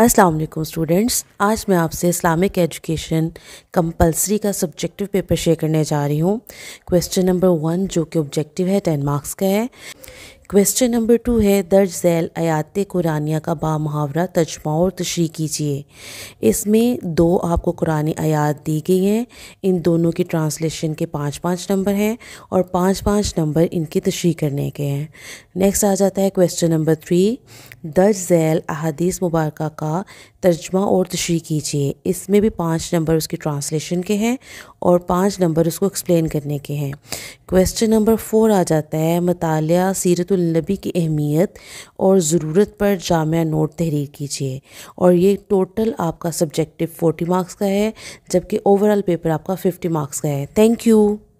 अस्सलाम वालेकुम स्टूडेंट्स आज मैं आपसे इस्लामिक एजुकेशन कंपलसरी का सब्जेक्टिव पेपर शेयर करने जा रही हूँ क्वेश्चन नंबर वन जो कि ऑब्जेक्टिव है टेन मार्क्स का है क्वेश्चन नंबर टू है दर्ज जैल आयात कुरानिया का बा मुहावरा तजमा और तशरी कीजिए इसमें दो आपको कुरान आयात दी गई हैं इन दोनों की ट्रांसलेशन के पाँच पाँच नंबर हैं और पाँच पाँच नंबर इनकी तशरी करने के हैं नेक्स्ट आ जाता है क्वेश्चन नंबर थ्री दर्ज जैल अहदीस मुबारक का तर्जमा और तशरी कीजिए इसमें भी पाँच नंबर उसकी ट्रांसलेशन के हैं और पाँच नंबर उसको एक्सप्लेन करने के हैं क्वेश्चन नंबर फोर आ जाता है मताल सीरतुल नबी की अहमियत और ज़रूरत पर जाम नोट तहरीर कीजिए और ये टोटल आपका सब्जेक्टिव फोर्टी मार्क्स का है जबकि ओवरऑल पेपर आपका फिफ्टी मार्क्स का है थैंक यू